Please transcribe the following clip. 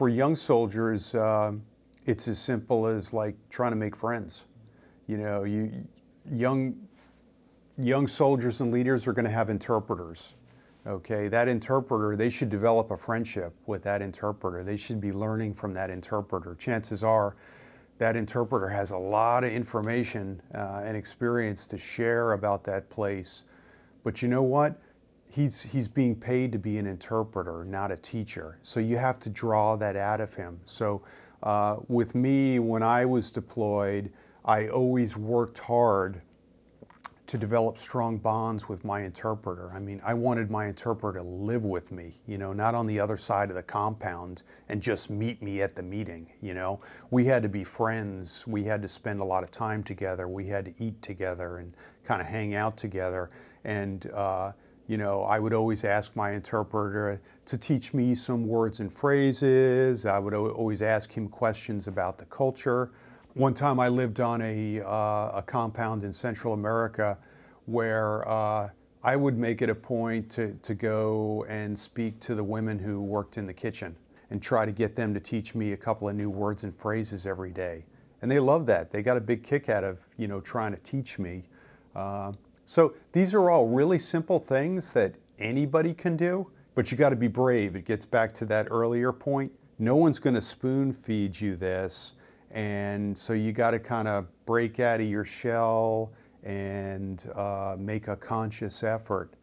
for young soldiers, uh, it's as simple as like trying to make friends. You know, you young young soldiers and leaders are going to have interpreters. Okay, that interpreter, they should develop a friendship with that interpreter. They should be learning from that interpreter. Chances are that interpreter has a lot of information uh, and experience to share about that place. But you know what? he's he's being paid to be an interpreter, not a teacher. So you have to draw that out of him. So uh, with me, when I was deployed, I always worked hard to develop strong bonds with my interpreter. I mean, I wanted my interpreter to live with me, you know, not on the other side of the compound and just meet me at the meeting, you know. We had to be friends. We had to spend a lot of time together. We had to eat together and kind of hang out together. And, uh, you know, I would always ask my interpreter to teach me some words and phrases. I would always ask him questions about the culture. One time I lived on a, uh, a compound in Central America where uh, I would make it a point to, to go and speak to the women who worked in the kitchen and try to get them to teach me a couple of new words and phrases every day. And they loved that. They got a big kick out of, you know, trying to teach me. Uh, so these are all really simple things that anybody can do, but you got to be brave. It gets back to that earlier point. No one's going to spoon feed you this. And so you got to kind of break out of your shell and uh, make a conscious effort.